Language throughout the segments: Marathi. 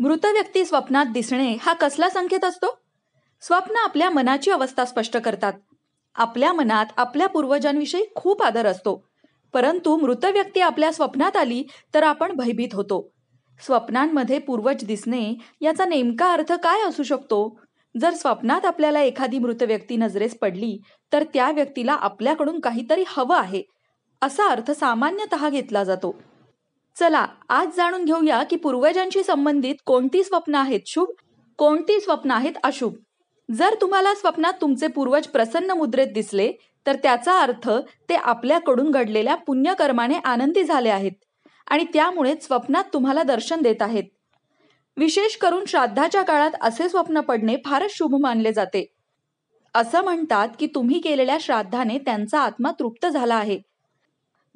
मृत व्यक्ती स्वप्नात दिसणे हा कसला संकेत असतो स्वप्न आपल्या मनाची अवस्था स्पष्ट करतात आपल्या मनात आपल्या पूर्वजांविषयी खूप आदर असतो परंतु मृत व्यक्ती आपल्या स्वप्नात आली तर आपण भयभीत होतो स्वप्नांमध्ये पूर्वज दिसणे याचा नेमका अर्थ काय असू शकतो जर स्वप्नात आपल्याला एखादी मृत व्यक्ती नजरेस पडली तर त्या व्यक्तीला आपल्याकडून काहीतरी हवं आहे असा अर्थ सामान्यत घेतला जातो चला आज जाणून घेऊया की पूर्वजांशी संबंधित कोणती स्वप्न आहेत शुभ कोणती स्वप्न आहेत अशुभ जर तुम्हाला स्वप्नात तुमचे पूर्वज प्रसन्न मुद्रेत दिसले तर त्याचा अर्थ ते आपल्याकडून घडलेल्या पुण्यकर्माने आनंदी झाले आहेत आणि त्यामुळे स्वप्नात तुम्हाला दर्शन देत आहेत विशेष करून श्राद्धाच्या काळात असे स्वप्न पडणे फारच शुभ मानले जाते असं म्हणतात की तुम्ही केलेल्या श्राद्धाने त्यांचा आत्मा तृप्त झाला आहे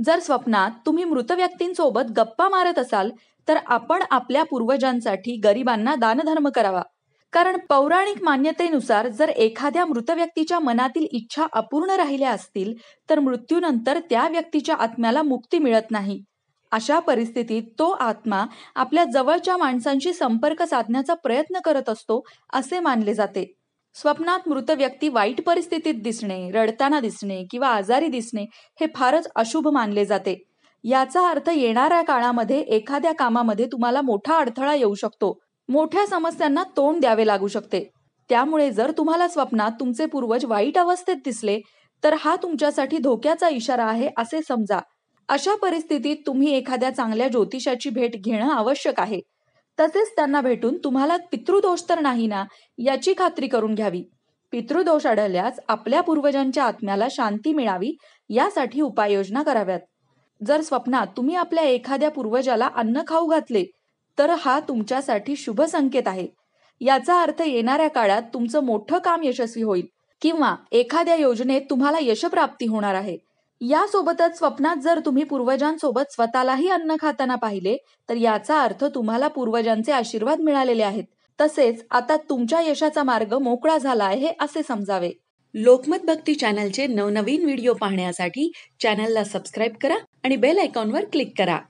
जर स्वप्नात तुम्ही मृत व्यक्तींसोबत गप्पा मारत असाल तर आपण आपल्या पूर्वजांसाठी गरिबांना दानधर्म करावा कारण पौराणिक मान्यतेनुसार जर एखाद्या मृत व्यक्तीच्या मनातील इच्छा अपूर्ण राहिल्या असतील तर मृत्यूनंतर त्या व्यक्तीच्या आत्म्याला मुक्ती मिळत नाही अशा परिस्थितीत तो आत्मा आपल्या जवळच्या माणसांशी संपर्क साधण्याचा प्रयत्न करत असतो असे मानले जाते स्वप्नात मृत व्यक्ती वाईट परिस्थितीत दिसणे रडताना दिसणे किंवा आजारी दिसणे हे फारच अशुभ मानले जाते याचा अर्थ येणाऱ्या काळामध्ये एखाद्या कामामध्ये तुम्हाला मोठा अडथळा येऊ शकतो मोठ्या समस्यांना तोंड द्यावे लागू शकते त्यामुळे जर तुम्हाला स्वप्नात तुमचे पूर्वज वाईट अवस्थेत दिसले तर हा तुमच्यासाठी धोक्याचा इशारा आहे असे समजा अशा परिस्थितीत तुम्ही एखाद्या चांगल्या ज्योतिषाची भेट घेणं आवश्यक आहे तसेच त्यांना भेटून तुम्हाला पितृदोष तर नाही ना याची खात्री करून घ्यावी पितृदोष आढळल्यास आपल्या पूर्वजांच्या आत्म्याला शांती मिळावी यासाठी उपाययोजना कराव्यात जर स्वप्नात तुम्ही आपल्या एखाद्या पूर्वजाला अन्न खाऊ घातले तर हा तुमच्यासाठी शुभ संकेत आहे याचा अर्थ येणाऱ्या काळात तुमचं मोठं काम यशस्वी होईल किंवा एखाद्या योजनेत तुम्हाला यशप्राप्ती होणार आहे यासोबतच स्वप्नात जर तुम्ही पूर्वजांसोबत स्वतःलाही अन्न खाताना पाहिले तर याचा अर्थ तुम्हाला पूर्वजांचे आशीर्वाद मिळालेले आहेत तसेच आता तुमच्या यशाचा मार्ग मोकळा झाला आहे असे समजावे लोकमत भक्ती चॅनलचे नवनवीन व्हिडिओ पाहण्यासाठी चॅनलला सबस्क्राईब करा आणि बेल आयकॉनवर क्लिक करा